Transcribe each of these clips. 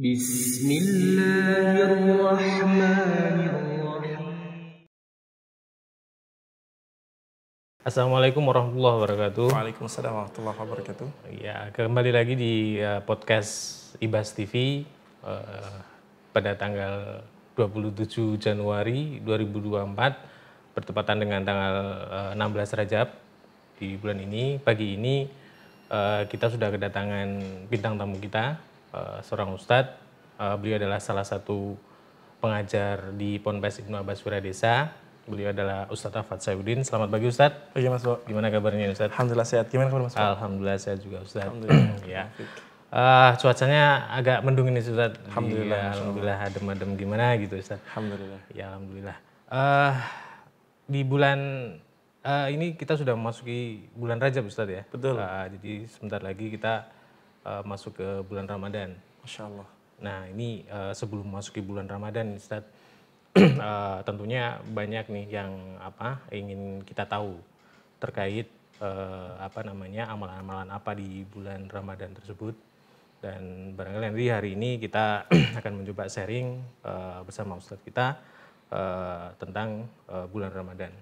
Bismillahirrahmanirrahim. Assalamualaikum warahmatullahi wabarakatuh. Waalaikumsalam warahmatullahi wabarakatuh. Ya, kembali lagi di uh, podcast Ibas TV uh, eh, pada tanggal 27 Januari 2024 bertepatan dengan tanggal uh, eh, 16 Rajab di bulan ini. Pagi ini uh, kita sudah kedatangan bintang tamu kita Eh, seorang ustadz. Uh, beliau adalah salah satu pengajar di Ponpes Ibnu Abbas Desa. Beliau adalah Ustadz Rafat Sayudin. Selamat pagi Ustadz. Oke Mas Bo. Gimana kabarnya Ustadz? Alhamdulillah sehat. Gimana kabar Mas Bo? Alhamdulillah sehat juga Ustadz. Alhamdulillah. ya. Uh, cuacanya agak mendung ini ustadz iya, Alhamdulillah. Ya, alhamdulillah adem-adem gimana gitu ustadz Alhamdulillah. Ya alhamdulillah. Uh, di bulan uh, ini kita sudah memasuki bulan Rajab ustadz ya. Betul. Uh, jadi sebentar lagi kita uh, masuk ke bulan Ramadan. Masya Allah. Nah ini uh, sebelum masuk ke bulan Ramadan, Ustaz, uh, eh, tentunya banyak nih yang apa ingin kita tahu terkait uh, apa namanya amalan-amalan apa di bulan Ramadan tersebut. Dan barangkali nanti hari ini kita akan mencoba sharing uh, bersama Ustadz kita uh, tentang uh, bulan Ramadan.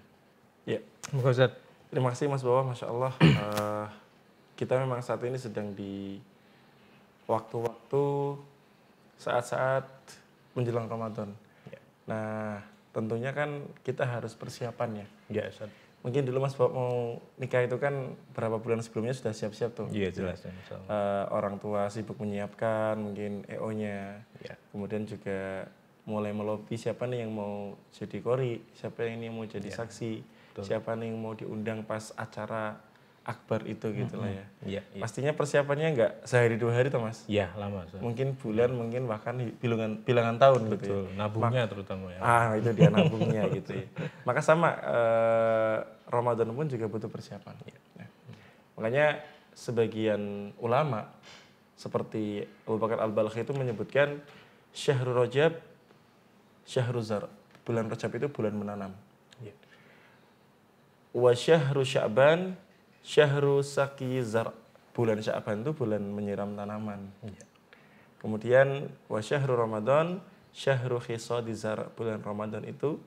Ya, Ustadz. Terima kasih Mas Bawa, Masya Allah. Uh, kita memang saat ini sedang di waktu-waktu saat-saat menjelang Ramadan. Ya. Nah, tentunya kan kita harus persiapan ya. Iya, Ustaz. Mungkin dulu Mas Bob mau nikah itu kan berapa bulan sebelumnya sudah siap-siap tuh. Iya, jelas. Ya. Uh, orang tua sibuk menyiapkan mungkin EO-nya. Ya. Kemudian juga mulai melobi siapa nih yang mau jadi kori, siapa yang ini mau jadi ya. saksi, Betul. siapa nih yang mau diundang pas acara akbar itu gitu lah ya. Iya, iya. Pastinya persiapannya nggak sehari dua hari tuh mas? Iya lama. So. Mungkin bulan, mungkin bahkan bilangan bilangan tahun Betul, gitu. Ya. Nabungnya Mak terutama ya. Ah itu dia nabungnya gitu. Ya. Maka sama eh, Ramadan pun juga butuh persiapan. Iya. Ya. Nah. Makanya sebagian ulama seperti Abu Bakar Al Balkhi itu menyebutkan Syahrul Rajab, Syahrul Zar. Bulan Rajab itu bulan menanam. Ya. Wa Syahrul Sya'ban syahru saki zar bulan Sya'ban itu bulan menyiram tanaman. Ya. Kemudian wa syahru Ramadan syahru khisadi zar bulan Ramadan itu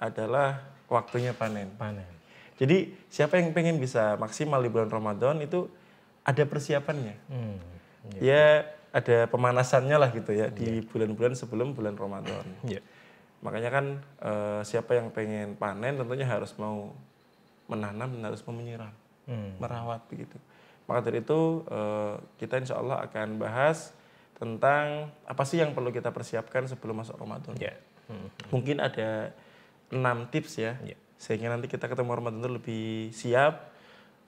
adalah waktunya panen. Panen. Jadi siapa yang pengen bisa maksimal di bulan Ramadan itu ada persiapannya. Hmm, ya. ya ada pemanasannya lah gitu ya, ya. di iya. bulan-bulan sebelum bulan Ramadan. Ya. Makanya kan e, siapa yang pengen panen tentunya harus mau menanam dan harus mau hmm. merawat begitu. Maka dari itu eh, kita insya Allah akan bahas tentang apa sih yang perlu kita persiapkan sebelum masuk Ramadan. Yeah. Hmm. Mungkin ada enam tips ya, yeah. sehingga nanti kita ketemu Ramadan itu lebih siap,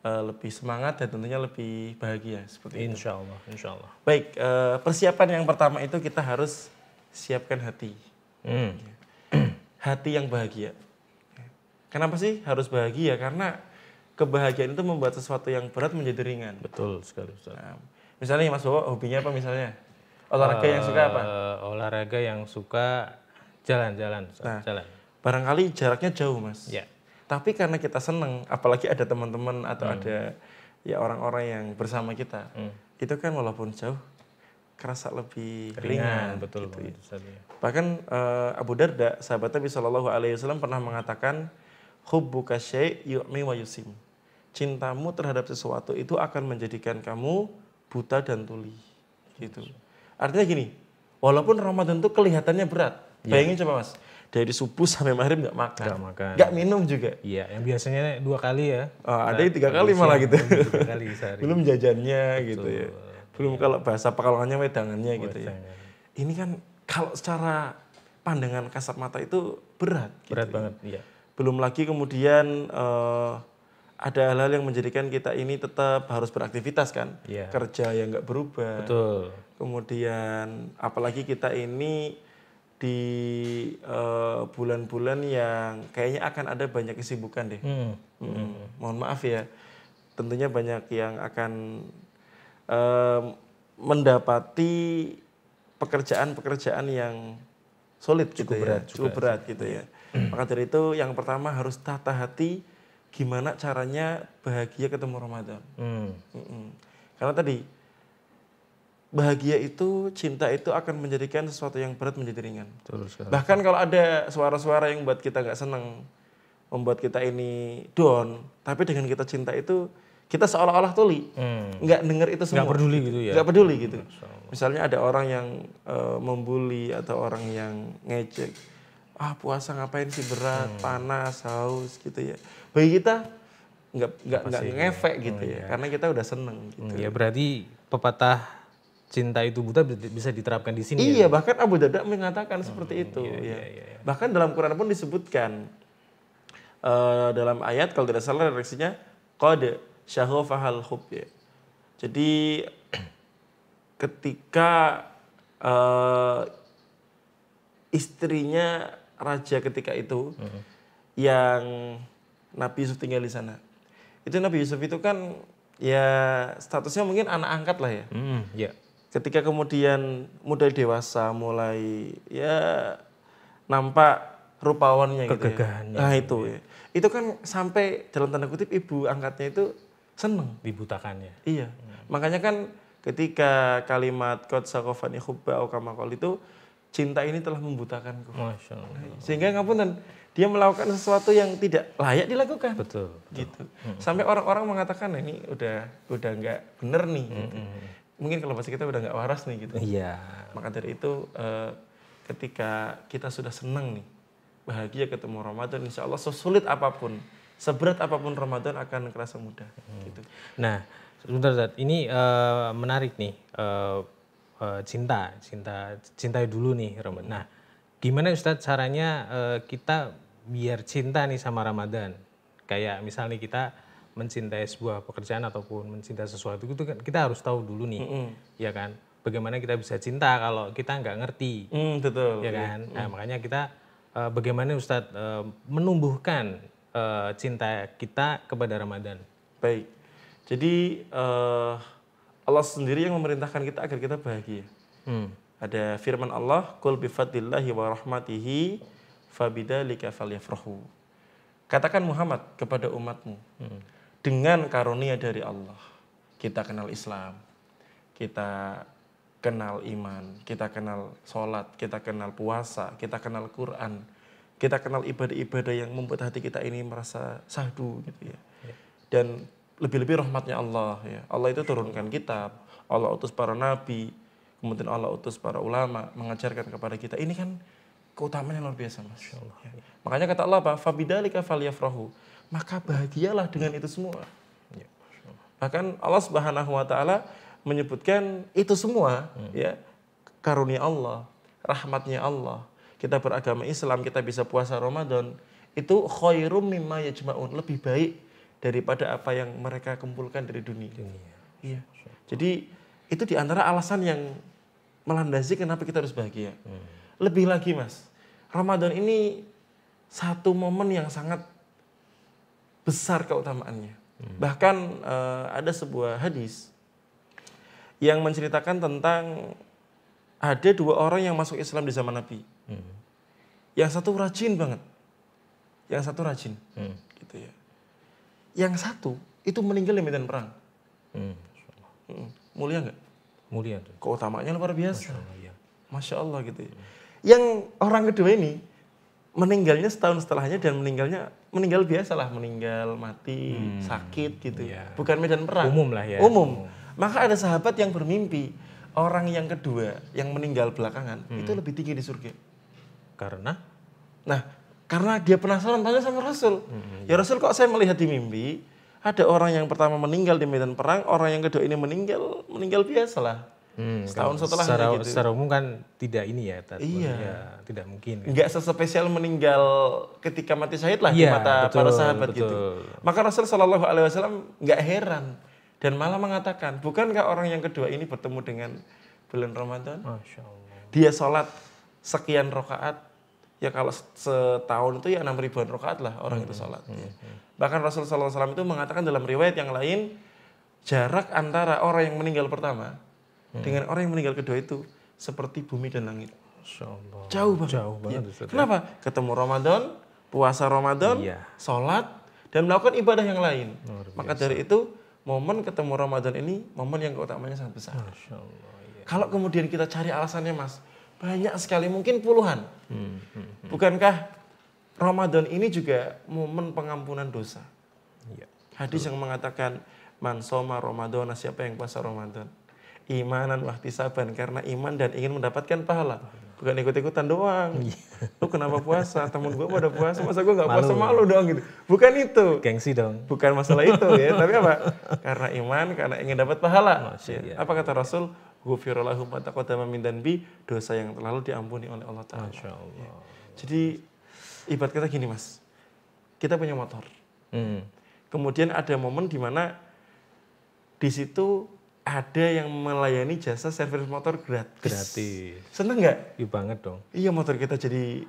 eh, lebih semangat dan tentunya lebih bahagia seperti insya itu. Allah, insya Allah. Baik, eh, persiapan yang pertama itu kita harus siapkan hati, hmm. hati yang bahagia. Kenapa sih harus bahagia? Karena kebahagiaan itu membuat sesuatu yang berat menjadi ringan. Betul sekali Nah, misalnya Mas Bowo hobinya apa misalnya? Olahraga uh, yang suka apa? Eh, olahraga yang suka jalan-jalan. Nah, jalan. Barangkali jaraknya jauh Mas. Ya. Tapi karena kita senang, apalagi ada teman-teman atau hmm. ada ya orang-orang yang bersama kita, hmm. itu kan walaupun jauh kerasa lebih ringan, ringan betul gitu. ya. Bahkan uh, Abu Darda, sahabatnya Nabi Shallallahu Alaihi Wasallam pernah mengatakan, hubbuka syai' yu'mi wa yusim cintamu terhadap sesuatu itu akan menjadikan kamu buta dan tuli. Gitu. Artinya gini, walaupun Ramadan itu kelihatannya berat. Ya. Bayangin coba Mas, dari subuh sampai maghrib nggak makan. Nggak makan. gak minum juga. Iya, yang biasanya dua kali ya. Oh, ada yang tiga kali malah gitu. Tiga kali Belum jajannya Betul. gitu ya. Belum ya. kalau bahasa pekalongannya wedangannya gitu ya. Ini kan kalau secara pandangan kasat mata itu berat. Berat gitu ya. banget, ya. Belum lagi kemudian uh, ada hal-hal yang menjadikan kita ini tetap harus beraktivitas kan yeah. kerja yang nggak berubah Betul. kemudian apalagi kita ini di eh, bulan-bulan uh, yang kayaknya akan ada banyak kesibukan deh hmm. Hmm. Hmm. mohon maaf ya tentunya banyak yang akan uh, mendapati pekerjaan-pekerjaan yang solid, gitu cukup gitu berat ya cukup berat gitu ya hmm. maka dari itu yang pertama harus tata hati gimana caranya bahagia ketemu Ramadan. Hmm. Karena tadi bahagia itu, cinta itu akan menjadikan sesuatu yang berat menjadi ringan. Terus, Bahkan kalau ada suara-suara yang buat kita nggak senang, membuat kita ini down, tapi dengan kita cinta itu kita seolah-olah tuli, hmm. nggak denger itu semua. Nggak peduli gitu ya? Nggak peduli gitu. Misalnya ada orang yang uh, membuli atau orang yang ngecek, ah puasa ngapain sih berat, hmm. panas, haus gitu ya bagi kita nggak nggak nggak ngefek oh, gitu oh, ya. Iya. Karena kita udah seneng gitu. Ya berarti pepatah cinta itu buta bisa diterapkan di sini. Iya, ya? bahkan Abu dada mengatakan hmm, seperti itu. Iya, ya. iya, iya, iya. Bahkan dalam Quran pun disebutkan uh, dalam ayat kalau tidak salah reaksinya kode syahofahal hub ya. Jadi ketika uh, istrinya raja ketika itu hmm. yang Nabi Yusuf tinggal di sana. Itu Nabi Yusuf itu kan ya statusnya mungkin anak angkat lah ya. Mm, yeah. Ketika kemudian mulai dewasa, mulai ya nampak rupawannya gitu ya. Nah itu ya. Itu kan sampai dalam tanda kutip ibu angkatnya itu seneng. Dibutakannya. Iya. Hmm. Makanya kan ketika kalimat kot sakofani hubba okamakol itu cinta ini telah membutakanku. Masya Allah. Sehingga dan dia melakukan sesuatu yang tidak layak dilakukan. Betul. Gitu. Hmm. Sampai orang-orang mengatakan nah, ini udah udah nggak bener nih. Hmm. Gitu. Hmm, hmm. Mungkin kalau masih kita udah nggak waras nih gitu. Iya. Yeah. Maka dari itu eh, ketika kita sudah senang nih bahagia ketemu Ramadan, insya Allah sesulit apapun, seberat apapun Ramadan akan kerasa mudah. Hmm. Gitu. Nah, sebentar, Zat. ini uh, menarik nih. Uh, uh, cinta, cinta, cintai dulu nih Ramadan. Nah, gimana Ustadz caranya uh, kita biar cinta nih sama Ramadan? Kayak misalnya kita mencintai sebuah pekerjaan ataupun mencintai sesuatu itu kan kita harus tahu dulu nih, mm -hmm. ya kan? Bagaimana kita bisa cinta kalau kita nggak ngerti, mm, betul, ya kan? Nah, mm. Nah makanya kita uh, bagaimana Ustadz uh, menumbuhkan uh, cinta kita kepada Ramadan? Baik, jadi uh, Allah sendiri yang memerintahkan kita agar kita bahagia. hmm. Ada firman Allah, kul bi wa rahmatihi fabidzalika falyafrahu." Katakan Muhammad kepada umatmu, hmm. dengan karunia dari Allah kita kenal Islam, kita kenal iman, kita kenal sholat, kita kenal puasa, kita kenal Quran, kita kenal ibadah-ibadah yang membuat hati kita ini merasa sahdu gitu ya. Dan lebih-lebih rahmatnya Allah ya. Allah itu turunkan kitab, Allah utus para nabi, kemudian Allah utus para ulama mengajarkan kepada kita ini kan keutamaan yang luar biasa mas Allah. Ya. makanya kata Allah apa fabidalika falyafrahu maka bahagialah dengan itu semua ya. bahkan Allah subhanahu wa taala menyebutkan itu semua hmm. ya karunia Allah rahmatnya Allah kita beragama Islam kita bisa puasa Ramadan itu khairum mimma yajma'un lebih baik daripada apa yang mereka kumpulkan dari dunia. dunia. Iya. Jadi itu diantara alasan yang melandasi kenapa kita harus bahagia. Hmm. Lebih lagi mas, Ramadan ini satu momen yang sangat besar keutamaannya. Hmm. Bahkan uh, ada sebuah hadis yang menceritakan tentang ada dua orang yang masuk Islam di zaman Nabi. Hmm. Yang satu rajin banget, yang satu rajin, hmm. gitu ya. Yang satu itu meninggal di medan perang. Hmm. hmm mulia nggak? Mulia Keutamanya luar biasa. Masya Allah, ya. Masya Allah gitu ya. Yang orang kedua ini meninggalnya setahun setelahnya dan meninggalnya meninggal biasalah meninggal mati hmm. sakit gitu ya. bukan medan perang umum lah ya umum. umum maka ada sahabat yang bermimpi orang yang kedua yang meninggal belakangan hmm. itu lebih tinggi di surga karena nah karena dia penasaran tanya sama Rasul hmm, ya. ya Rasul kok saya melihat di mimpi ada orang yang pertama meninggal di medan perang, orang yang kedua ini meninggal meninggal biasalah. lah. Hmm, Setahun setelah secara, gitu. secara umum kan tidak ini ya, tata, iya. ya tidak mungkin. Gitu. sespesial meninggal ketika mati syahid lah iya, di mata betul, para sahabat gitu. betul. gitu. Maka Rasul Shallallahu Alaihi Wasallam nggak heran dan malah mengatakan, bukankah orang yang kedua ini bertemu dengan bulan Ramadan? Dia sholat sekian rokaat ya kalau setahun itu ya enam ribuan rakaat lah orang itu hmm, sholat. Hmm. hmm. Bahkan Rasulullah SAW itu mengatakan dalam riwayat yang lain jarak antara orang yang meninggal pertama hmm. dengan orang yang meninggal kedua itu seperti bumi dan langit. Allah. Jauh banget. Jauh banget. Iya. Ya. Kenapa? Ketemu Ramadan, puasa Ramadan, iya. sholat, dan melakukan ibadah yang lain. Maka dari itu momen ketemu Ramadan ini momen yang keutamanya sangat besar. Iya. Kalau kemudian kita cari alasannya mas, banyak sekali, mungkin puluhan. Hmm, hmm, hmm. Bukankah Ramadan ini juga momen pengampunan dosa? Iya, Hadis yang mengatakan, mansoma Ramadan, siapa yang puasa Ramadan? Imanan wahdi saban, karena iman dan ingin mendapatkan pahala. Bukan ikut-ikutan doang. Iya. Lu kenapa puasa? Temen gue pada puasa, masa gue gak puasa malu dong gitu. Bukan itu. Gengsi dong. Bukan masalah itu ya, tapi apa? Karena iman, karena ingin dapat pahala. Masya, ya. Apa kata Rasul? ghufirallahu ma taqaddama min bi dosa yang terlalu diampuni oleh Allah taala. Ya. Jadi ibarat kata gini Mas. Kita punya motor. Hmm. Kemudian ada momen di mana di situ ada yang melayani jasa servis motor gratis. Gratis. Seneng nggak? Iya banget dong. Iya motor kita jadi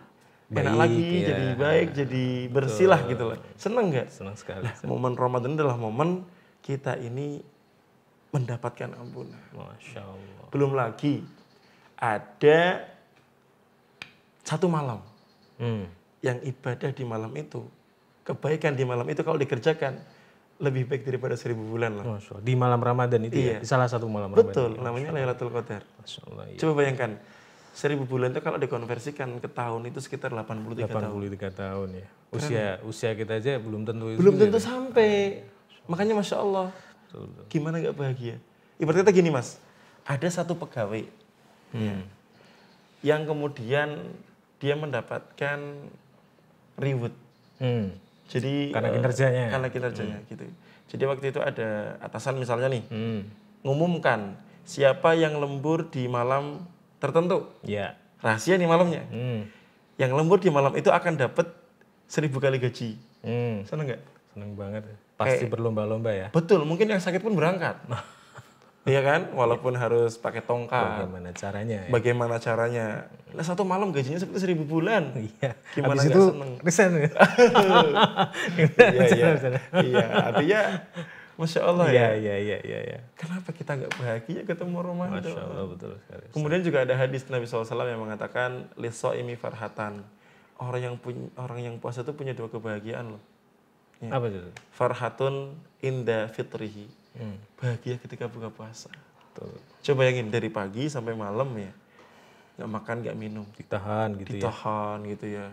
baik, enak lagi, ya. jadi baik, ya. jadi bersih lah gitu loh. Seneng nggak? Seneng sekali. Nah, seneng. momen Ramadan adalah momen kita ini mendapatkan ampunan. Masya Allah. Belum lagi ada satu malam hmm. yang ibadah di malam itu, kebaikan di malam itu kalau dikerjakan lebih baik daripada seribu bulan lah. Masya Allah. Di malam Ramadan itu ya? iya. ya, salah satu malam Ramadan. Betul, namanya Lailatul Qadar. Masya Allah, iya. Coba bayangkan, seribu bulan itu kalau dikonversikan ke tahun itu sekitar 83, 83 tahun. 83 tahun ya. Usia Keren. usia kita aja belum tentu. Belum tentu ya. sampai. Makanya masya Allah. Gimana nggak bahagia? Ibarat kita gini mas, ada satu pegawai hmm. yang kemudian dia mendapatkan reward. Hmm. Jadi karena eh, kinerjanya. Karena kinerjanya hmm. gitu. Jadi waktu itu ada atasan misalnya nih, hmm. ngumumkan siapa yang lembur di malam tertentu. Ya. Rahasia nih malamnya. Hmm. Yang lembur di malam itu akan dapat seribu kali gaji. Hmm. Seneng nggak? Seneng banget. Pasti kayak, berlomba-lomba ya. Betul, mungkin yang sakit pun berangkat. Iya kan? Walaupun ya. harus pakai tongkat. Bagaimana caranya? Ya? Bagaimana caranya? Nah, satu malam gajinya seperti seribu bulan. Iya. Gimana itu seneng? Resign iya, iya. Iya, artinya Masya Allah iya, ya. Iya, iya, iya, iya. Kenapa kita nggak bahagia ketemu rumah Masya itu? Masya Allah, betul sekali. Kemudian juga ada hadis Nabi SAW yang mengatakan, Liso imi farhatan. Orang yang punya, orang yang puasa itu punya dua kebahagiaan loh. Ya. Apa itu? Farhatun inda fitrihi. Hmm. Bahagia ketika buka puasa. Betul. Coba bayangin dari pagi sampai malam ya. Nggak makan, gak minum. Ditahan gitu ya. Ditahan ya. gitu ya.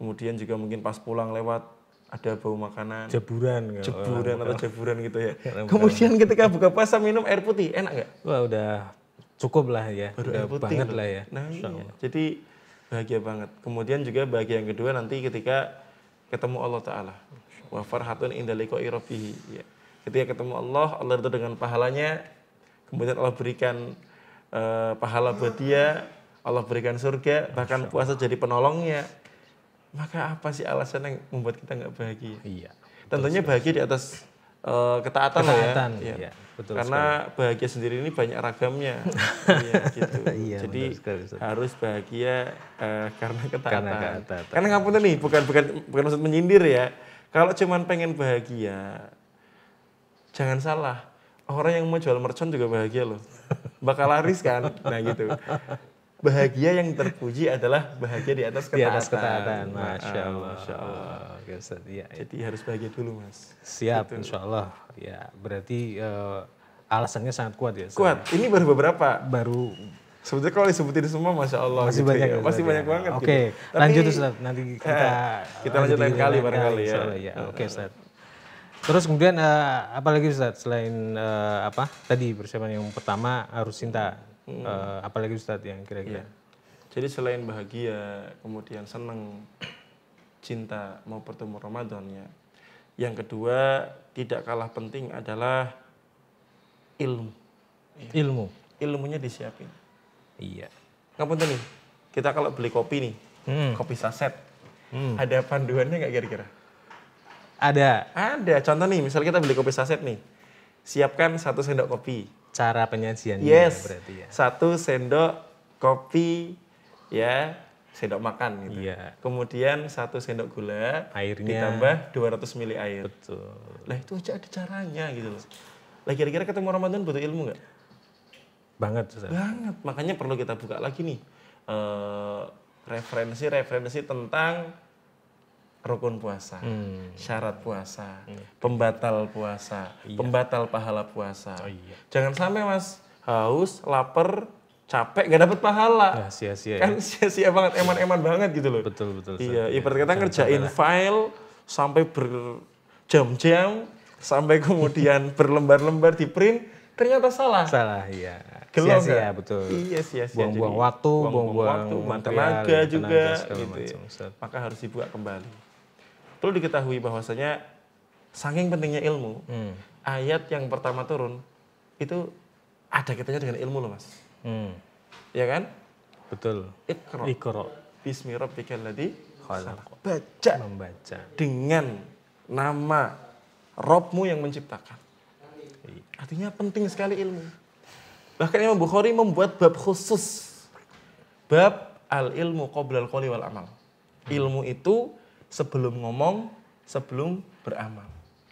Kemudian juga mungkin pas pulang lewat ada bau makanan. Jeburan. Jeburan oh, atau jeburan gitu ya. Kemudian ketika buka puasa minum air putih, enak nggak? Wah udah cukup lah ya. Baru udah air putih banget lah ya. Nah, iya. Jadi bahagia banget. Kemudian juga bahagia yang kedua nanti ketika ketemu Allah Ta'ala wa farhatun inda liqa'i rabbih. Ya. Ketika ketemu Allah, Allah itu dengan pahalanya, kemudian Allah berikan uh, pahala buat dia, Allah berikan surga, bahkan puasa jadi penolongnya. Maka apa sih alasan yang membuat kita nggak bahagia? Iya. Tentunya bahagia di atas uh, eh, ketaatan, ketaatan lah ya. Iya. iya. Betul Karena sekali. bahagia sendiri ini banyak ragamnya. ya, gitu. iya, Jadi betul sekali, betul. harus bahagia uh, karena ketaatan. Karena ketaatan. Karena ngapunten nih, bukan bukan bukan maksud menyindir ya. Kalau cuman pengen bahagia, jangan salah. Orang yang mau jual mercon juga bahagia loh. Bakal laris kan? Nah gitu. Bahagia yang terpuji adalah bahagia di atas ketaatan. Di atas ketaatan, nah, Masya ah, Allah. Masya Allah. Ya, ya. Jadi harus bahagia dulu mas. Siap, gitu. Insya Allah. Ya, berarti uh, alasannya sangat kuat ya? Kuat. Kuat. Ini baru beberapa. Baru Sebetulnya kalau disebutin semua, masya Allah, masih gitu banyak, ya. ya masih banyak ya. banget. Oke, okay. gitu. lanjut Ustaz, nanti kita kita lanjut lain kali barangkali ya. ya. Oke okay, Ustaz. Terus kemudian uh, eh, lagi Ustaz selain uh, apa tadi persiapan yang pertama harus cinta, hmm. uh, apalagi Ustaz yang kira-kira. Ya. Jadi selain bahagia, kemudian senang, cinta mau bertemu Ramadan ya. Yang kedua tidak kalah penting adalah ilmu. Ilmu. Ilmunya disiapin. Iya. Ngapun nih, kita kalau beli kopi nih, hmm. kopi saset, hmm. ada panduannya nggak kira-kira? Ada. Ada. Contoh nih, misalnya kita beli kopi saset nih, siapkan satu sendok kopi. Cara penyajiannya yes. Ya berarti ya. Satu sendok kopi, ya sendok makan gitu. Iya. Kemudian satu sendok gula, airnya ditambah 200 ml air. Betul. Lah itu aja ada caranya gitu loh. Lah kira-kira ketemu Ramadan butuh ilmu nggak? Banget. Ustaz. Banget. Makanya perlu kita buka lagi nih referensi-referensi eh, tentang rukun puasa, hmm. syarat puasa, hmm. pembatal puasa, iya. pembatal pahala puasa. Oh, iya. Jangan sampai mas haus, lapar, capek gak dapet pahala. Nah, sia-sia. Kan ya. sia-sia ya. banget, eman-eman banget gitu loh. Betul betul. Iya, iya, ibarat kata ngerjain file sampai berjam-jam, sampai kemudian berlembar-lembar di print, ternyata salah. Salah, iya Gelong sia-sia ya? betul. Iya sia-sia. Buang-buang waktu, buang-buang tenaga juga tenaga, gitu. Ya. Maka harus dibuka kembali. Perlu diketahui bahwasanya saking pentingnya ilmu, hmm. ayat yang pertama turun itu ada kaitannya dengan ilmu loh mas. Hmm. Ya kan? Betul. Ikro. Ikro. Bismi rabbikal ladzi Baca. Membaca. Dengan nama Robmu yang menciptakan. Iya. Artinya penting sekali ilmu. Bahkan Imam Bukhari membuat bab khusus. Bab al-ilmu qabla al-qawli wal amal. Hmm. Ilmu itu sebelum ngomong, sebelum beramal.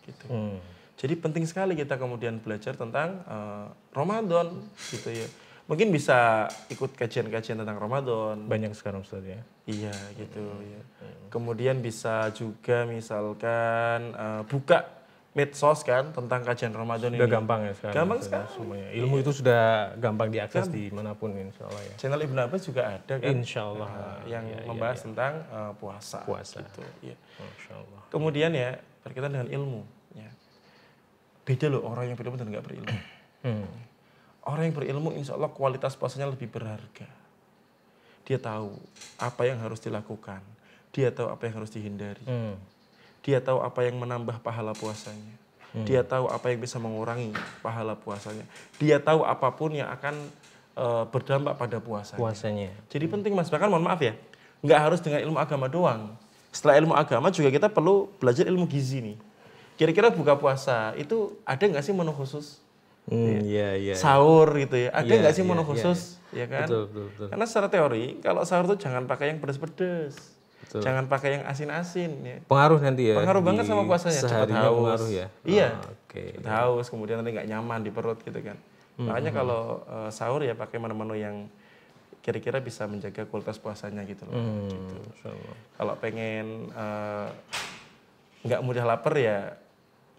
Gitu. Hmm. Jadi penting sekali kita kemudian belajar tentang uh, Ramadan gitu ya. Mungkin bisa ikut kajian-kajian tentang Ramadan. Banyak sekarang Ustaz ya. Iya gitu ya. hmm. ya. Kemudian bisa juga misalkan uh, buka medsos kan tentang kajian Ramadan sudah ini. gampang ya sekarang. Gampang ya, sekarang. Semuanya. Ilmu iya. itu sudah gampang diakses di manapun insya Allah ya. Channel Ibn Abbas juga ada kan. Insya Allah. Uh, yang iya, iya membahas iya. tentang uh, puasa. Puasa. Gitu. Iya. Insya Allah. Kemudian ya berkaitan dengan ilmu. Ya. Beda loh orang yang berilmu dan nggak berilmu. hmm. Orang yang berilmu insya Allah kualitas puasanya lebih berharga. Dia tahu apa yang harus dilakukan. Dia tahu apa yang harus dihindari. Hmm dia tahu apa yang menambah pahala puasanya. Hmm. Dia tahu apa yang bisa mengurangi pahala puasanya. Dia tahu apapun yang akan e, berdampak pada puasanya. Puasanya. Jadi hmm. penting Mas, bahkan mohon maaf ya, nggak harus dengan ilmu agama doang. Setelah ilmu agama juga kita perlu belajar ilmu gizi nih. Kira-kira buka puasa itu ada nggak sih menu khusus? Hmm, ya. ya, ya. Sahur gitu ya. Ada iya, nggak ya, sih menu iya, iya, khusus? Ya, ya. ya kan? Betul, betul, betul. Karena secara teori kalau sahur tuh jangan pakai yang pedas-pedas. Betul. Gitu. Jangan pakai yang asin-asin ya. Pengaruh nanti ya. Pengaruh banget sama puasanya, cepat haus. Pengaruh ya. Iya. Oh, Oke. Okay. Cepat haus, kemudian nanti nggak nyaman di perut gitu kan. Hmm. Makanya hmm, hmm. kalau uh, sahur ya pakai menu-menu yang kira-kira bisa menjaga kualitas puasanya gitu loh. Hmm, gitu. Kalau pengen eh, nggak uh, mudah lapar ya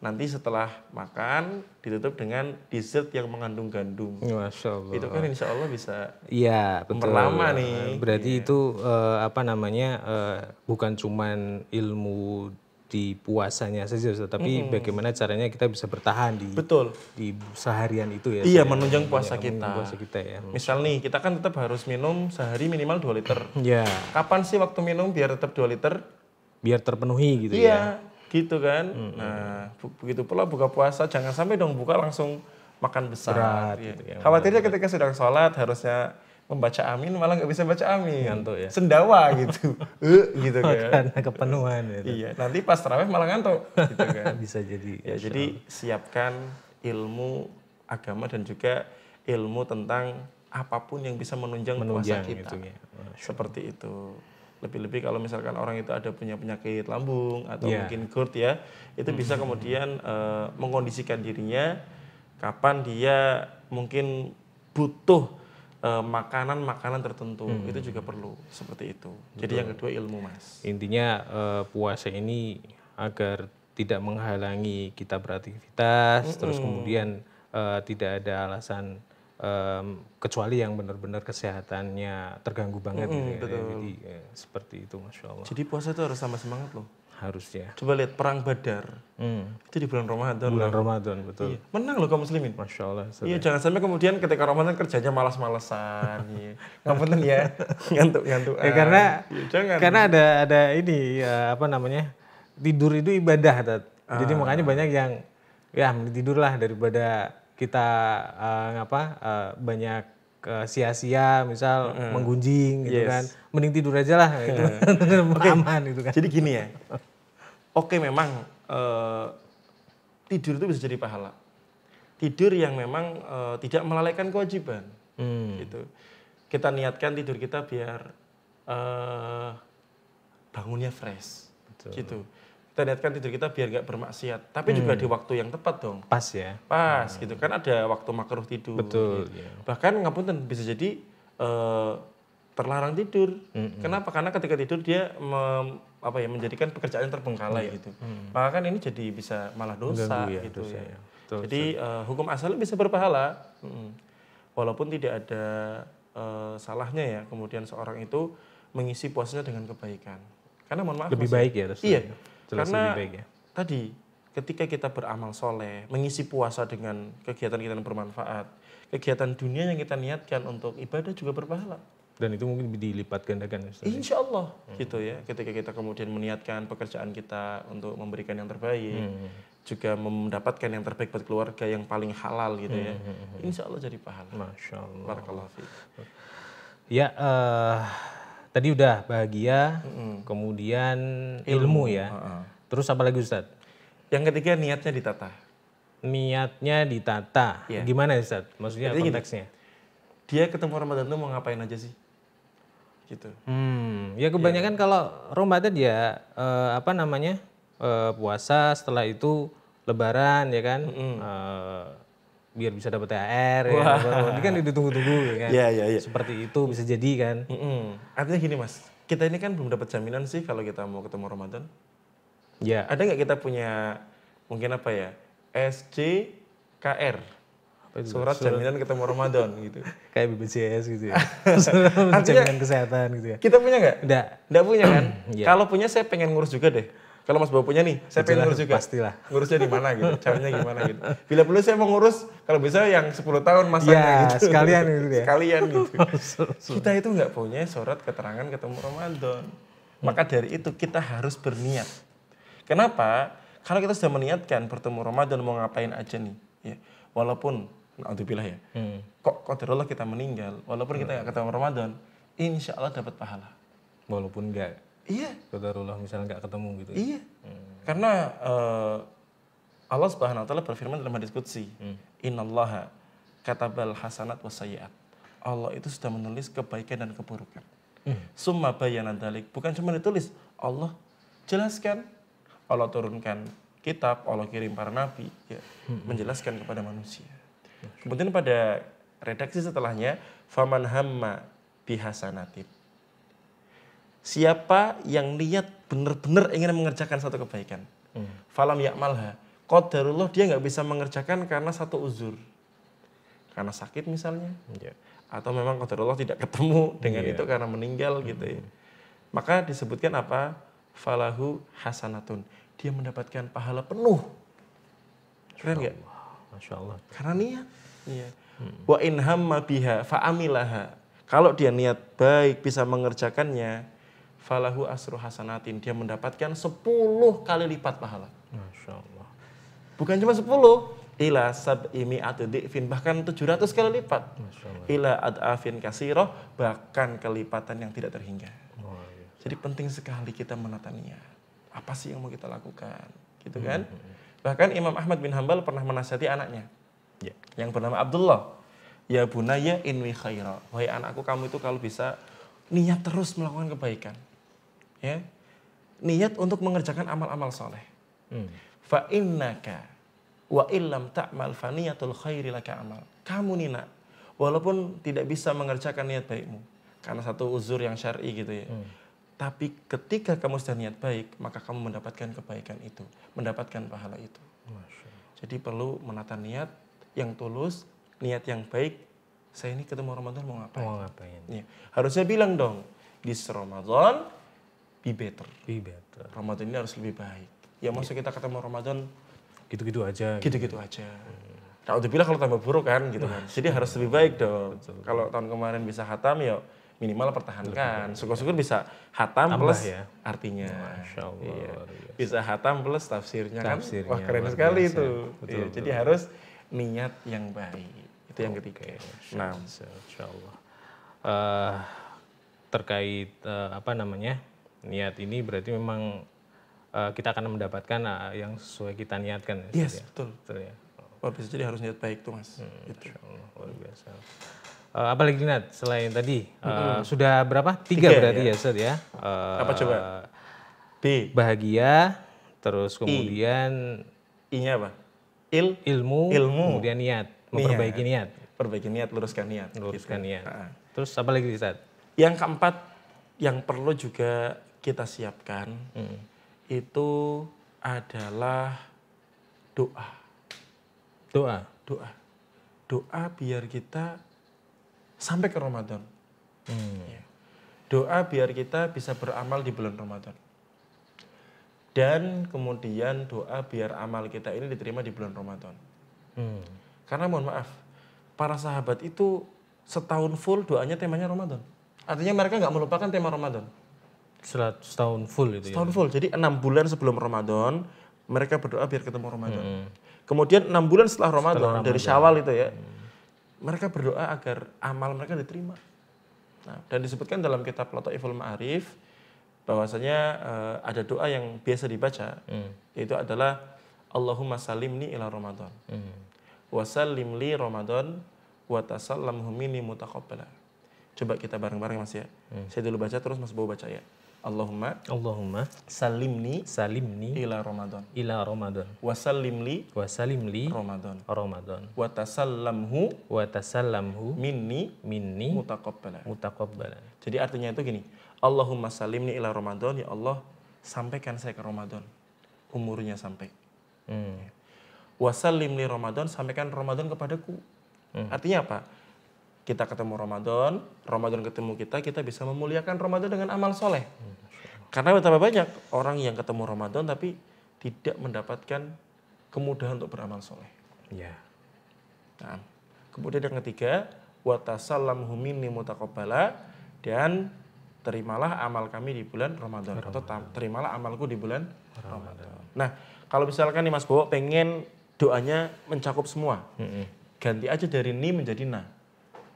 nanti setelah makan ditutup dengan dessert yang mengandung gandum. Masya Allah. Itu kan insya Allah bisa Iya betul. Berlama nih. Berarti ya. itu uh, apa namanya uh, bukan cuman ilmu di puasanya saja, tapi hmm. bagaimana caranya kita bisa bertahan di betul di seharian itu ya. Iya, ya. menunjang puasa ya, kita. Puasa kita ya. Misal nih, kita kan tetap harus minum sehari minimal 2 liter. Iya. Kapan sih waktu minum biar tetap 2 liter? Biar terpenuhi gitu iya. ya gitu kan hmm. nah begitu pula buka puasa jangan sampai dong buka langsung makan besar Berat, ya. gitu, ya. khawatirnya ketika sedang sholat harusnya membaca amin malah nggak bisa baca amin ngantuk ya sendawa gitu uh, gitu kan karena kepenuhan gitu. iya nanti pas terawih malah ngantuk gitu kan bisa jadi ya jadi siapkan ilmu agama dan juga ilmu tentang apapun yang bisa menunjang, menunjang puasa kita gitu ya. seperti itu lebih-lebih kalau misalkan orang itu ada punya penyakit lambung atau yeah. mungkin GERD ya, itu hmm. bisa kemudian uh, mengkondisikan dirinya kapan dia mungkin butuh eh, makanan-makanan tertentu hmm. itu juga perlu seperti itu. Betul. Jadi yang kedua ilmu mas. Intinya uh, puasa ini agar tidak menghalangi kita beraktivitas, hmm. terus kemudian uh, tidak ada alasan um, kecuali yang benar-benar kesehatannya terganggu banget mm gitu ya. Jadi ya, seperti itu Masya Allah. Jadi puasa itu harus sama semangat loh. Harusnya. Coba lihat perang badar. Mm. Itu di bulan Ramadan. Bulan loh. Ramadan, betul. Iya. Menang loh kaum muslimin. Masya Allah. Iya, jangan sampai kemudian ketika Ramadan kerjanya malas-malesan. iya. penting ya, ngantuk ngantuk Ya, karena ya, jangan. karena ada ada ini ya, apa namanya? Tidur itu ibadah, Tat. Jadi ah. makanya banyak yang ya tidurlah daripada kita uh, eh, ngapa uh, eh, banyak ke eh, sia-sia misal mm. menggunjing gitu yes. kan mending tidur aja lah gitu okay. aman gitu kan jadi gini ya oke okay, memang uh, tidur itu bisa jadi pahala tidur yang memang uh, tidak melalaikan kewajiban mm. gitu kita niatkan tidur kita biar uh, bangunnya fresh Betul. gitu kita niatkan tidur kita biar nggak bermaksiat tapi hmm. juga di waktu yang tepat dong pas ya pas hmm. gitu kan ada waktu makruh tidur betul gitu. yeah. bahkan ngapunten bisa jadi uh, terlarang tidur hmm. kenapa karena ketika tidur dia mem, apa ya menjadikan pekerjaan terbengkalai hmm. gitu hmm. maka kan ini jadi bisa malah dosa ya, gitu dosa, ya, ya. Betul, jadi Uh, hukum asal bisa berpahala hmm. walaupun tidak ada uh, salahnya ya kemudian seorang itu mengisi puasanya dengan kebaikan karena mohon maaf lebih ya. baik ya iya Jelas Karena baik ya. tadi ketika kita beramal soleh, mengisi puasa dengan kegiatan kita yang bermanfaat, kegiatan dunia yang kita niatkan untuk ibadah juga berpahala. Dan itu mungkin dilipat gandakan. Insya Allah hmm. gitu ya. Ketika kita kemudian meniatkan pekerjaan kita untuk memberikan yang terbaik, hmm. juga mendapatkan yang terbaik buat keluarga yang paling halal gitu ya. Hmm. Insya Allah jadi pahala. Masya Allah. Ya. Uh tadi udah bahagia, mm-hmm. kemudian ilmu, ilmu ya. Uh-uh. Terus apa lagi Ustadz? Yang ketiga niatnya ditata. Niatnya ditata. Yeah. Gimana ya, Ustadz? Maksudnya Jadi konteksnya? Gini, dia ketemu Ramadan tuh mau ngapain aja sih? Gitu. Hmm, ya iya. kebanyakan yeah. kalau Ramadan ya uh, apa namanya? Uh, puasa setelah itu lebaran ya kan? Mm-hmm. Uh, biar bisa dapat THR ya. Ini kan ditunggu-tunggu ya kan. Iya, iya, iya. Seperti itu bisa jadi kan. Mm -mm. Artinya gini Mas, kita ini kan belum dapat jaminan sih kalau kita mau ketemu Ramadan. Ya. Ada nggak kita punya mungkin apa ya? SJKR. Surat, jaminan ketemu Ramadan gitu. Kayak BPJS gitu ya. surat jaminan kesehatan gitu ya. Kita punya nggak? Nggak. Nggak punya kan? ya. Kalau punya saya pengen ngurus juga deh. Kalau Mas Bapak punya nih, saya pengen ngurus juga. Pastilah. Ngurusnya di mana gitu, caranya gimana gitu. Bila perlu saya mau ngurus, kalau bisa yang 10 tahun masanya ya, gitu. sekalian gitu ya. Sekalian gitu. kita itu nggak punya surat keterangan ketemu Ramadan. Maka dari itu kita harus berniat. Kenapa? Kalau kita sudah meniatkan bertemu Ramadan mau ngapain aja nih. Ya. Walaupun, Alhamdulillah ya, hmm. kok kodarullah kita meninggal, walaupun kita nggak ketemu Ramadan, insya Allah dapat pahala. Walaupun enggak. Iya. Qadarullah misalnya nggak ketemu gitu. Ya. Iya. Hmm. Karena uh, Allah Subhanahu wa taala berfirman dalam hadis qudsi, hmm. "Innallaha katabal hasanat wasayyi'at." Allah itu sudah menulis kebaikan dan keburukan. Hmm. Summa bayana dalik. Bukan cuma ditulis, Allah jelaskan. Allah turunkan kitab, Allah kirim para nabi ya, hmm. menjelaskan kepada manusia. Kemudian pada redaksi setelahnya, "Faman hamma bihasanatin." siapa yang niat benar-benar ingin mengerjakan satu kebaikan. Hmm. Falam yakmalha. Qadarullah dia nggak bisa mengerjakan karena satu uzur. Karena sakit misalnya. Yeah. Atau memang qadarullah tidak ketemu dengan yeah. itu karena meninggal hmm. gitu ya. Maka disebutkan apa? Falahu hasanatun. Dia mendapatkan pahala penuh. Keren nggak? Masya Allah. Karena niat. Iya. Hmm. Wa inham ma biha fa'amilaha. Kalau dia niat baik bisa mengerjakannya, falahu asru hasanatin. Dia mendapatkan 10 kali lipat pahala. Masya Allah. Bukan cuma 10, ila sab'imi adfin bahkan 700 kali lipat. Ila ad'afin kasiroh bahkan kelipatan yang tidak terhingga. Oh, iya. Jadi penting sekali kita menata niat. Apa sih yang mau kita lakukan? Gitu hmm, kan? Hmm, hmm, Bahkan Imam Ahmad bin Hambal pernah menasihati anaknya. Yeah. Yang bernama Abdullah. Ya bunaya inwi khairah, Wahai anakku kamu itu kalau bisa niat terus melakukan kebaikan ya niat untuk mengerjakan amal-amal soleh. Hmm. Fa innaka wa illam ta'mal fa niyatul khairi laka amal. Kamu Nina, walaupun tidak bisa mengerjakan niat baikmu karena satu uzur yang syar'i gitu ya. Hmm. Tapi ketika kamu sudah niat baik, maka kamu mendapatkan kebaikan itu, mendapatkan pahala itu. Jadi perlu menata niat yang tulus, niat yang baik. Saya ini ketemu Ramadan mau ngapain? Mau ngapain? Ya. Harusnya bilang dong, di Ramadan be better. Be better. Ramadan ini harus lebih baik. Ya iya. masa kita ketemu Ramadan gitu-gitu aja. Gitu. Gitu-gitu aja. Nah, udah bilang kalau tambah buruk kan gitu kan. Nah. Jadi harus lebih baik dong. Kalau tahun kemarin bisa hatam ya minimal pertahankan. Syukur-syukur bisa hatam Tambah plus ya. artinya. Masya Iya. Bisa hatam plus tafsirnya, kan. tafsirnya kan. Wah keren sekali itu. Betul, iya, betul. Jadi harus niat yang baik. Itu yang ketiga. Nah, Insya Allah. Uh, eh, terkait uh, apa namanya? niat ini berarti memang uh, kita akan mendapatkan uh, yang sesuai kita niatkan. Ya, yes, ya? betul. betul ya? oh, bisa jadi harus niat baik tuh mas. Hmm, gitu. Allah, luar biasa. Uh, lagi niat selain tadi uh, -hmm. sudah berapa? Tiga, Tiga berarti iya. ya, ya Seth, ya. Uh, apa coba? B. Bahagia, terus kemudian I. I-nya apa? Il ilmu, ilmu, kemudian niat, memperbaiki iya. niat. Perbaiki niat, luruskan niat. Luruskan gitu. niat. Terus apa lagi Ustaz? Yang keempat yang perlu juga kita siapkan hmm. itu adalah doa. Doa. Doa. Doa biar kita sampai ke Ramadan. Hmm. Ya. Doa biar kita bisa beramal di bulan Ramadan. Dan kemudian doa biar amal kita ini diterima di bulan Ramadan. Hmm. Karena mohon maaf, para sahabat itu setahun full doanya temanya Ramadan. Artinya mereka nggak melupakan tema Ramadan setahun setahun full itu Setahun ya? full. Jadi enam bulan sebelum Ramadan mereka berdoa biar ketemu Ramadan. Hmm. Kemudian enam bulan setelah Ramadan, setelah Ramadan dari Syawal itu ya, hmm. mereka berdoa agar amal mereka diterima. Nah, dan disebutkan dalam kitab Lataiful Ma'arif bahwasanya uh, ada doa yang biasa dibaca hmm. yaitu adalah Allahumma salimni ila Ramadan. Hmm. salim li Ramadan wa tasallamhu minni mutaqabbala. Coba kita bareng-bareng Mas ya. Hmm. Saya dulu baca terus Mas Bowo baca ya. Allahumma Allahumma salimni salimni ila Ramadan ila Ramadan wa salimli Ramadan Ramadan wa tasallamhu wa tasallamhu minni minni mutaqabbala mutaqabbala jadi artinya itu gini Allahumma salimni ila Ramadan ya Allah sampaikan saya ke Ramadan umurnya sampai hmm. salimli Ramadan sampaikan Ramadan kepadaku hmm. artinya apa kita ketemu Ramadan, Ramadan ketemu kita, kita bisa memuliakan Ramadan dengan amal soleh. Karena betapa banyak orang yang ketemu Ramadan tapi tidak mendapatkan kemudahan untuk beramal soleh. Ya. Nah, kemudian yang ketiga, watasalam humini mutakobala dan terimalah amal kami di bulan Ramadan, Ramadan. atau terimalah amalku di bulan Ramadan. Ramadan. Nah, kalau misalkan nih Mas Bowo pengen doanya mencakup semua, mm -hmm. ganti aja dari ni menjadi na.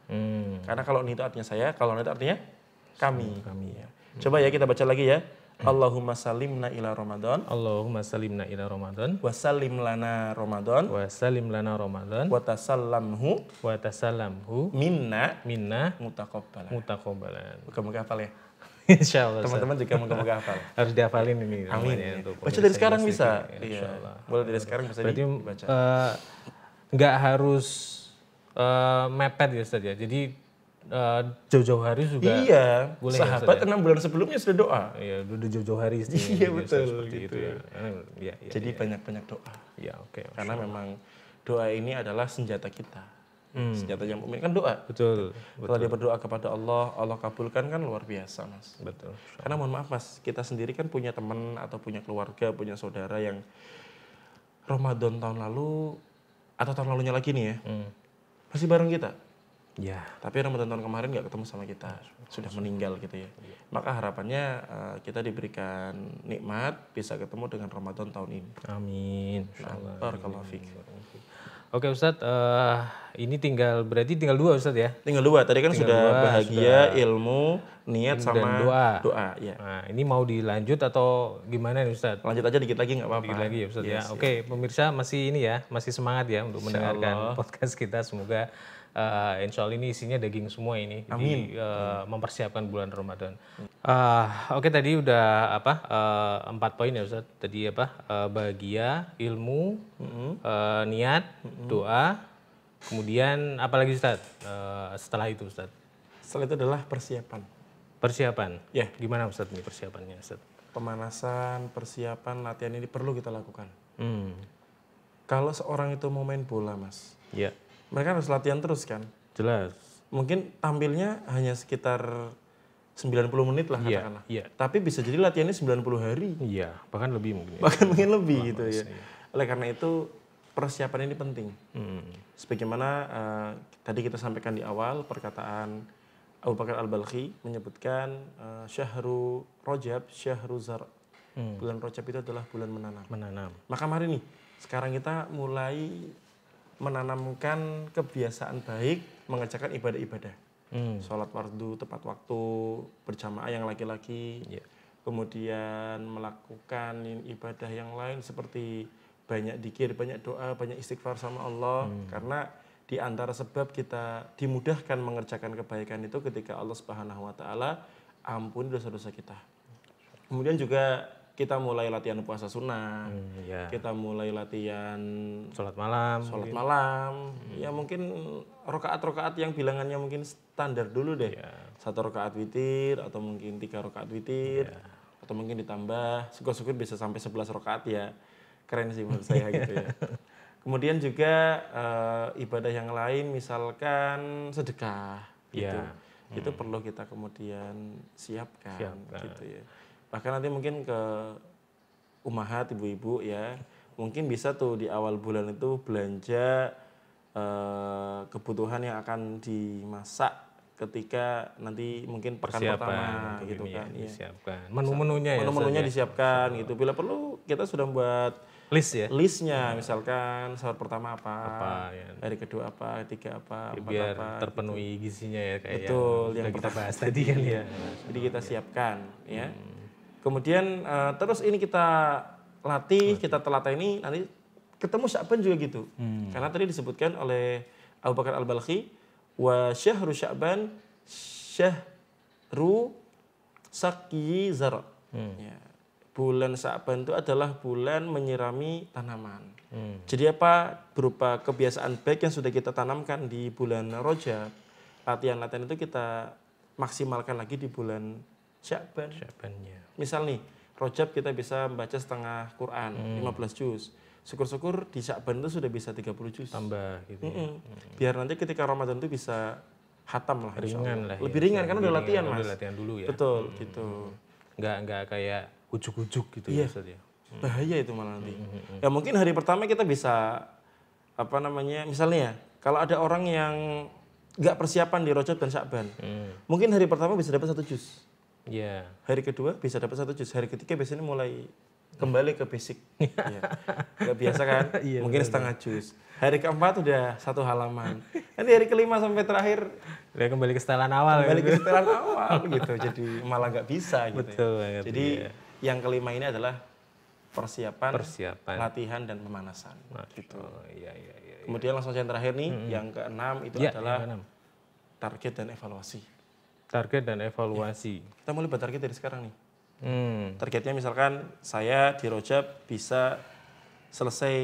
Hmm. Karena kalau ni itu artinya saya, kalau ni itu artinya kami. Kami ya. Hmm. Coba ya kita baca lagi ya. Allahumma salimna ila Ramadan. Allahumma salimna ila Ramadan. Wasalim lana Ramadan. Wasalim lana Ramadan. Wa tasallamhu. Minna. Minna. Mutakobbalan. Mutakobbalan. Moga-moga hafal ya. Insya Allah. Teman-teman juga moga-moga hafal. Harus dihafalin ini. Amin. Ya, untuk baca oh, dari sekarang bisa. Ya, iya. Boleh dari sekarang bisa Berarti, dibaca. Uh, nggak harus uh, mepet ya Ustaz ya. Jadi uh, jauh-jauh hari juga Iya, boleh ya, sahabat ya? enam ya, bulan sebelumnya sudah doa. Iya, udah jauh-jauh hari sih. Iya, betul seperti gitu. itu ya. ya, ya Jadi iya. banyak-banyak doa. Iya, oke. Okay, Karena memang doa ini adalah senjata kita. Hmm. Senjata yang mukmin kan doa. Betul. Kalau dia berdoa kepada Allah, Allah kabulkan kan luar biasa, Mas. Betul. Karena mohon maaf, Mas, kita sendiri kan punya teman atau punya keluarga, punya saudara yang Ramadan tahun lalu atau tahun lalunya lagi nih ya. Hmm masih bareng kita. Ya. Tapi Ramadan tahun kemarin nggak ketemu sama kita, sudah meninggal gitu ya. Iya. Maka harapannya uh, kita diberikan nikmat bisa ketemu dengan Ramadan tahun ini. Amin. Nah, Oke Ustadz, uh, ini tinggal berarti tinggal dua Ustadz ya? Tinggal dua. Tadi kan tinggal sudah dua, bahagia, sudah ilmu, niat sama dan doa. Doa, ya. Nah, ini mau dilanjut atau gimana nih Ustadz? Lanjut aja dikit lagi nggak apa-apa. Dikit lagi ya Ustadz ya. yes, ya. Oke, okay, pemirsa masih ini ya, masih semangat ya untuk insya mendengarkan Allah. podcast kita. Semoga uh, insya Allah ini isinya daging semua ini. Amin. Jadi, uh, eh, hmm. mempersiapkan bulan Ramadan. Uh, Oke, okay, tadi udah apa? Uh, empat poin ya Ustadz. Tadi apa? Uh, bahagia, ilmu, mm -hmm. uh, niat, mm -hmm. doa Kemudian apalagi Ustaz uh, setelah itu Ustaz? Setelah itu adalah persiapan. Persiapan? Ya. Yeah. Gimana Ustaz ini persiapannya Ustaz? Pemanasan, persiapan, latihan ini perlu kita lakukan. Hmm. Kalau seorang itu mau main bola mas, ya. Yeah. mereka harus latihan terus kan? Jelas. Mungkin tampilnya hanya sekitar 90 menit lah ya, katakanlah. Yeah, yeah. Tapi bisa jadi latihannya 90 hari. Iya, yeah, bahkan lebih mungkin. Bahkan mungkin lebih gitu ya. Oleh karena itu persiapan ini penting. Hmm. Sebagaimana uh, tadi kita sampaikan di awal perkataan Abu Bakar Al-Balkhi menyebutkan uh, syahru rojab syahru zar. Hmm. Bulan rojab itu adalah bulan menanam. Menanam. Maka hari ini sekarang kita mulai menanamkan kebiasaan baik mengerjakan ibadah-ibadah. Hmm. Sholat wardu tepat waktu, berjamaah yang laki-laki. Ya. Kemudian melakukan ibadah yang lain seperti banyak dikir, banyak doa, banyak istighfar sama Allah hmm. karena di antara sebab kita dimudahkan mengerjakan kebaikan itu ketika Allah Subhanahu wa taala ampun dosa-dosa kita. Kemudian juga kita mulai latihan puasa sunnah, hmm, ya. kita mulai latihan sholat malam, sholat mungkin. malam, hmm. ya mungkin rokaat-rokaat yang bilangannya mungkin standar dulu deh, ya. satu rokaat witir atau mungkin tiga rokaat witir, ya. atau mungkin ditambah, syukur-syukur bisa sampai sebelas rokaat ya, keren sih menurut saya gitu ya. Kemudian juga uh, ibadah yang lain misalkan sedekah gitu. Yeah. Hmm. Itu perlu kita kemudian siapkan, siapkan gitu ya. Bahkan nanti mungkin ke umahat ibu-ibu ya, mungkin bisa tuh di awal bulan itu belanja uh, kebutuhan yang akan dimasak ketika nanti mungkin pekan persiapan, pertama gitu ya, kan ya. disiapkan menu-menunya ya menu-menunya disiapkan gitu bila perlu kita sudah buat list ya listnya hmm. misalkan syarat pertama apa, apa ya. hari kedua apa ketiga apa ya, empat biar apa gitu. terpenuhi gitu. gizinya ya kayak betul yang, yang kita bahas tadi kan ya, jadi kita ya. siapkan ya hmm. kemudian uh, terus ini kita latih, latih. kita ini nanti ketemu Syaban juga gitu hmm. karena tadi disebutkan oleh Abu Bakar Al Balkhi wa syahru Syaban syahru sakyi zara hmm. ya bulan Sa'ban itu adalah bulan menyirami tanaman. Hmm. Jadi apa berupa kebiasaan baik yang sudah kita tanamkan di bulan Rojab, latihan-latihan itu kita maksimalkan lagi di bulan Sya'ban. ya. Misal nih, Rojab kita bisa membaca setengah Quran, hmm. 15 juz. Syukur-syukur di Sya'ban itu sudah bisa 30 juz. Tambah gitu mm ya. Hmm. Biar nanti ketika Ramadan itu bisa hatam lah. Ringan lah. Ya. Lebih ringan, karena udah latihan mas. Udah latihan dulu ya. Betul, hmm. gitu Enggak, enggak kayak ujuk-ujuk gitu iya. ya ya. Bahaya itu malah nanti. Hmm hmm, hmm, hmm, Ya mungkin hari pertama kita bisa apa namanya misalnya ya kalau ada orang yang nggak persiapan di rojot dan Syakban, hmm. mungkin hari pertama bisa dapat satu jus. Yeah. Hari kedua bisa dapat satu jus. Hari ketiga biasanya mulai kembali ke basic. ya. Iya. Gak biasa kan? iya, Mungkin bener. setengah jus. Hari keempat udah satu halaman. Nanti hari kelima sampai terakhir udah kembali ke setelan awal. Kembali gitu. ke setelan awal gitu. Jadi malah nggak bisa gitu. Ya. Betul Jadi iya yang kelima ini adalah persiapan, persiapan. latihan dan pemanasan. Nah, gitu. gitu. Oh, iya, iya, iya, iya. Kemudian langsung yang terakhir nih, hmm. yang keenam itu ya, adalah keenam. target dan evaluasi. Target dan evaluasi. Ya. Kita mulai target dari sekarang nih. Hmm. Targetnya misalkan saya di Rojab bisa selesai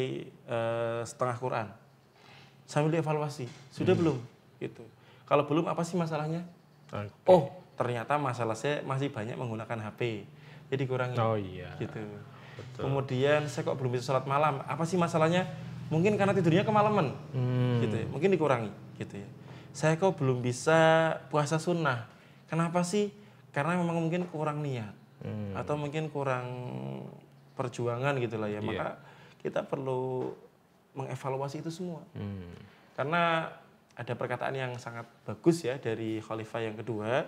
uh, setengah Quran. Sambil dievaluasi, sudah hmm. belum? Gitu. Kalau belum apa sih masalahnya? Okay. Oh, ternyata masalah saya masih banyak menggunakan HP ya dikurangi oh iya gitu Betul. kemudian saya kok belum bisa sholat malam apa sih masalahnya mungkin karena tidurnya kemalaman hmm. gitu ya. mungkin dikurangi gitu ya saya kok belum bisa puasa sunnah kenapa sih karena memang mungkin kurang niat hmm. atau mungkin kurang perjuangan gitulah ya yeah. maka kita perlu mengevaluasi itu semua hmm. karena ada perkataan yang sangat bagus ya dari khalifah yang kedua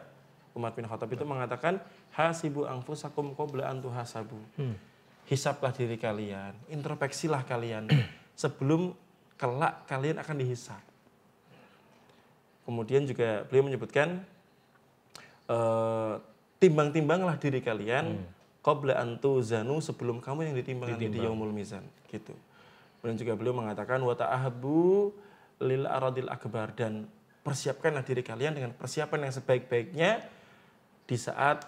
Umar bin Khattab itu mengatakan hasibu angfusakum qabla an tuhasabu. Hmm. Hisaplah diri kalian, introspeksilah kalian sebelum kelak kalian akan dihisap. Kemudian juga beliau menyebutkan e, timbang-timbanglah diri kalian hmm. qabla antu zanu sebelum kamu yang ditimbang, ditimbang. di yaumul mizan gitu. Kemudian juga beliau mengatakan wa ta'habu lil aradil akbar dan persiapkanlah diri kalian dengan persiapan yang sebaik-baiknya di saat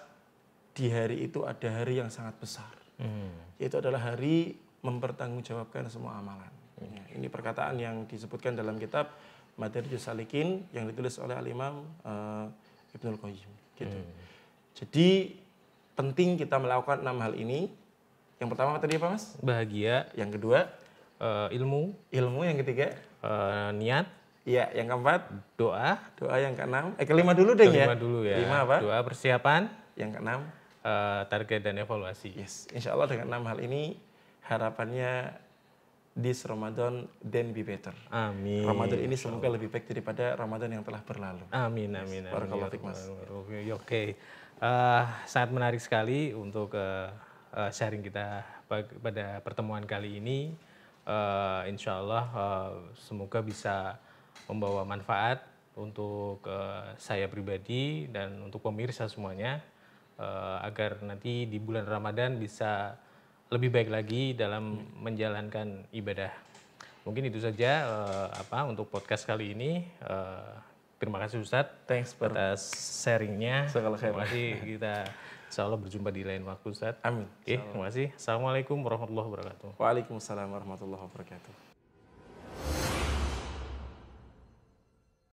di hari itu ada hari yang sangat besar. Hmm. Yaitu adalah hari mempertanggungjawabkan semua amalan. Hmm. Ya, ini perkataan yang disebutkan dalam kitab Materi Salikin yang ditulis oleh Al-Imam uh, eh, Ibnul Qayyim. Gitu. Hmm. Jadi penting kita melakukan enam hal ini. Yang pertama tadi apa mas? Bahagia. Yang kedua? Uh, ilmu. Ilmu yang ketiga? Uh, niat. Iya, yang keempat doa. Doa yang keenam. Eh kelima dulu deh ya. ya. Kelima dulu ya. Lima apa? Doa persiapan. Yang keenam. Uh, target dan evaluasi. Yes, insya Allah dengan enam hal ini harapannya di Ramadan then be better. Amin. Ramadan ini semoga lebih baik daripada Ramadan yang telah berlalu. Amin, amin. Yes. amin. Iya, mas. Oke, oke. Uh, sangat menarik sekali untuk uh, uh, sharing kita pada pertemuan kali ini. Uh, insya Allah uh, semoga bisa membawa manfaat untuk uh, saya pribadi dan untuk pemirsa semuanya uh, agar nanti di bulan Ramadan bisa lebih baik lagi dalam hmm. menjalankan ibadah. Mungkin itu saja uh, apa untuk podcast kali ini. Uh, terima kasih Ustadz. Thanks for atas sharingnya. terima kasih kita insya Allah berjumpa di lain waktu Ustadz. Amin. Oke, okay, terima kasih. Assalamualaikum warahmatullahi wabarakatuh. Waalaikumsalam warahmatullahi wabarakatuh.